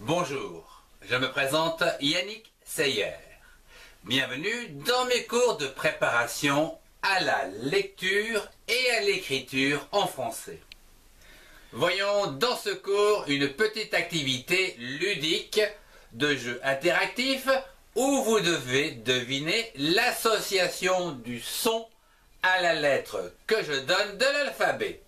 Bonjour, je me présente Yannick Seyer. Bienvenue dans mes cours de préparation à la lecture et à l'écriture en français. Voyons dans ce cours une petite activité ludique de jeu interactif où vous devez deviner l'association du son à la lettre que je donne de l'alphabet.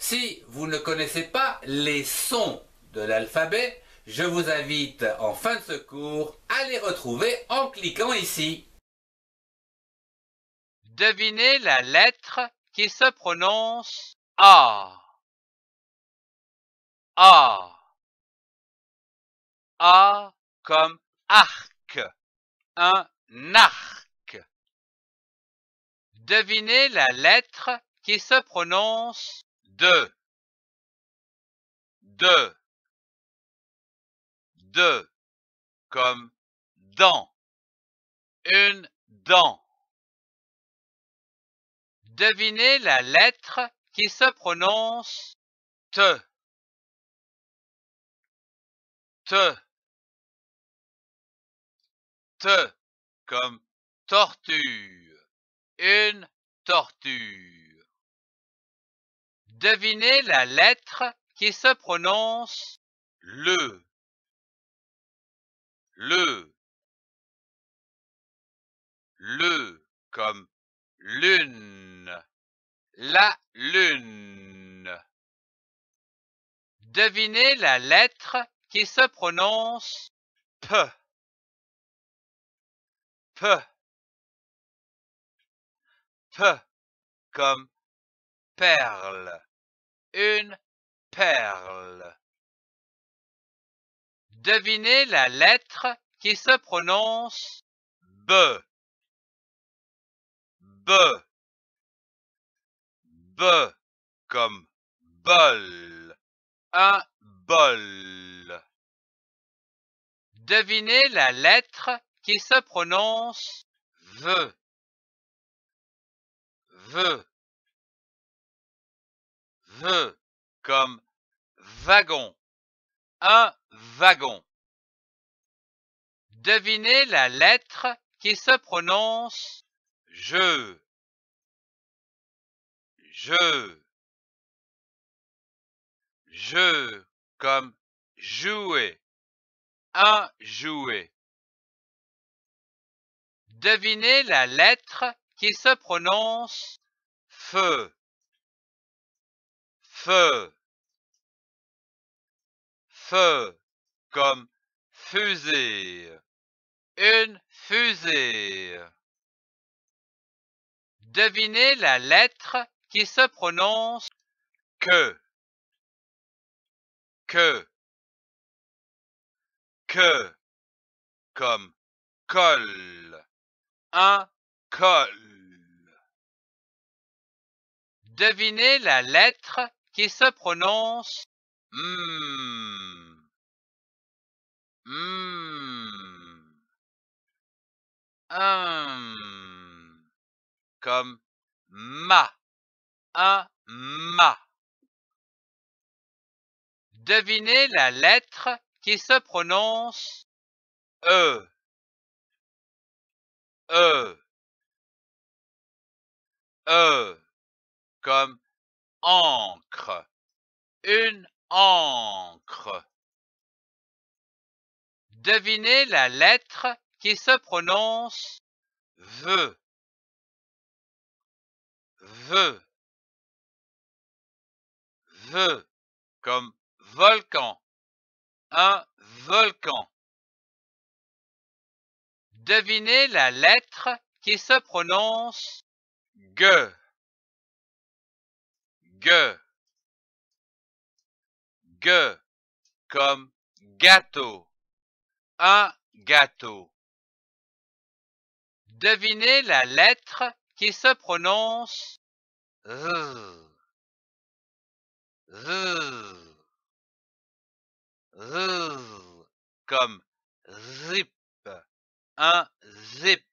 Si vous ne connaissez pas les sons l'alphabet, je vous invite en fin de ce cours à les retrouver en cliquant ici. Devinez la lettre qui se prononce A. A. A comme arc. Un arc. Devinez la lettre qui se prononce de, de comme dent. Une dent. Devinez la lettre qui se prononce te. Te. Te comme tortue. Une TORTURE. Devinez la lettre qui se prononce le le comme lune la lune devinez la lettre qui se prononce p p p comme perle une perle Devinez la lettre qui se prononce B. B. B comme bol. Un bol. Devinez la lettre qui se prononce V. V. V comme wagon un wagon. Devinez la lettre qui se prononce je. Je. Je comme jouer. Un jouet. Devinez la lettre qui se prononce feu. Feu. Feu comme fusée. Une fusée. Devinez la lettre qui se prononce que. Que. Que. Comme colle. Un colle. Devinez la lettre qui se prononce Mmm. Mmm. Hum. Comme ma. Un ma. Devinez la lettre qui se prononce E. E. E. Comme encre. Une encre. Devinez la lettre qui se prononce ve. Ve. Ve, comme volcan. Un volcan. Devinez la lettre qui se prononce ge. G comme gâteau. Un gâteau. Devinez la lettre qui se prononce Z. Z. comme zip. Un zip.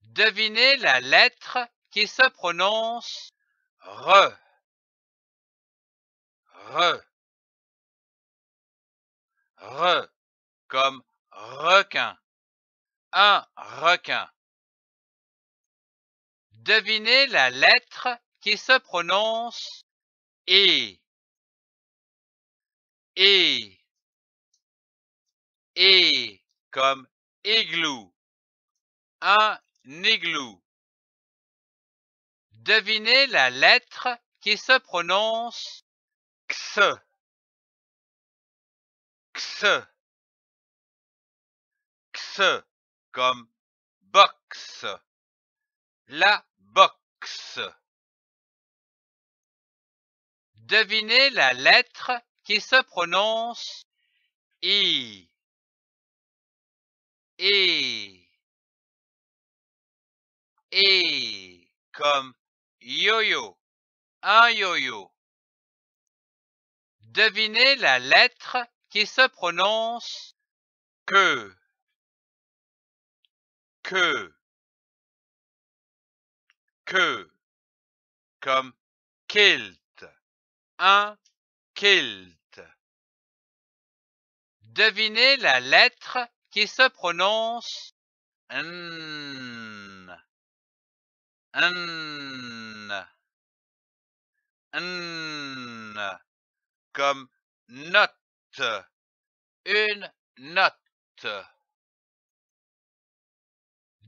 Devinez la lettre qui se prononce RE re. Re, comme requin. Un requin. Devinez la lettre qui se prononce E. E. E comme églou. Un igloo. Devinez la lettre qui se prononce X X X comme box la box Devinez la lettre qui se prononce I I I comme yo-yo un yo-yo Devinez la lettre qui se prononce que. Que. Que. Comme kilt. Un kilt. Devinez la lettre qui se prononce n. N. N comme note. Une note.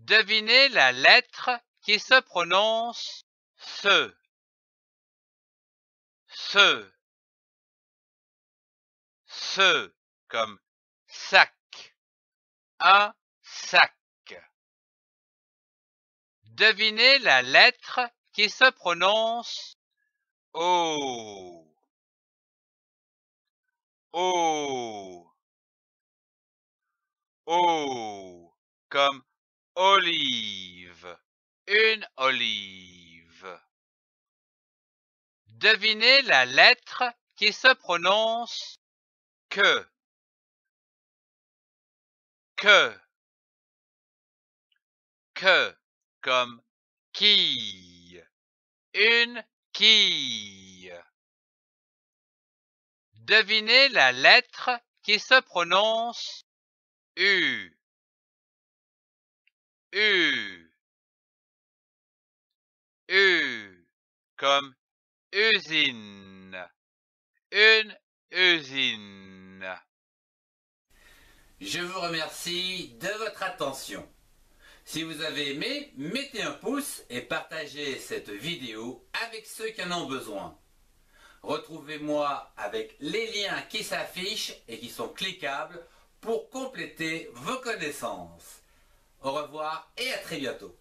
Devinez la lettre qui se prononce ce. Ce. Ce comme sac. Un sac. Devinez la lettre qui se prononce O. Oh. Oh. Comme olive. Une olive. Devinez la lettre qui se prononce que. Que. Que comme qui. Une qui. Devinez la lettre qui se prononce U. U. U. Comme usine. Une usine. Je vous remercie de votre attention. Si vous avez aimé, mettez un pouce et partagez cette vidéo avec ceux qui en ont besoin. Retrouvez-moi avec les liens qui s'affichent et qui sont cliquables pour compléter vos connaissances. Au revoir et à très bientôt.